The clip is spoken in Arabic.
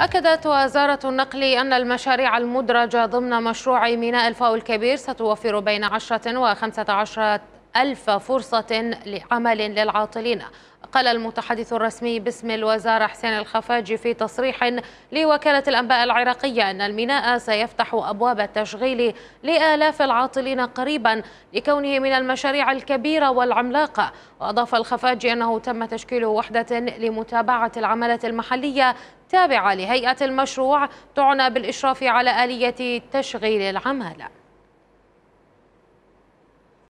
أكدت وزارة النقل أن المشاريع المدرجة ضمن مشروع ميناء الفاو الكبير ستوفر بين 10 و 15 ألف فرصة لعمل للعاطلين قال المتحدث الرسمي باسم الوزارة حسين الخفاجي في تصريح لوكالة الأنباء العراقية أن الميناء سيفتح أبواب التشغيل لآلاف العاطلين قريبا لكونه من المشاريع الكبيرة والعملاقة وأضاف الخفاجي أنه تم تشكيل وحدة لمتابعة العملة المحلية تابعة لهيئة المشروع تعنى بالإشراف على آلية تشغيل العمالة